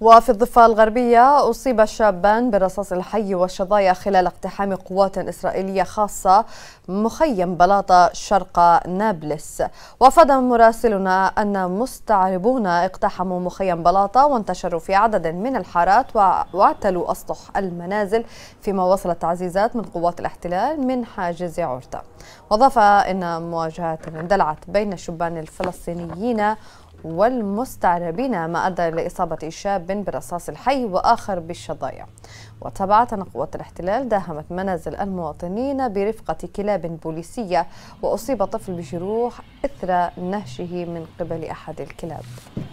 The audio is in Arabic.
وفي الضفة الغربية أصيب شابان برصاص الحي والشظايا خلال اقتحام قوات إسرائيلية خاصة مخيم بلاطة شرق نابلس وأفاد مراسلنا أن مستعربون اقتحموا مخيم بلاطة وانتشروا في عدد من الحارات واعتلوا أسطح المنازل فيما وصلت تعزيزات من قوات الاحتلال من حاجز عرتا وأضاف أن مواجهات اندلعت بين الشبان الفلسطينيين والمستعربين ما أدى لإصابة شاب بالرصاص الحي وآخر بالشظايا وتبعة قوات الاحتلال داهمت منازل المواطنين برفقة كلاب بوليسية وأصيب طفل بجروح إثر نهشه من قبل أحد الكلاب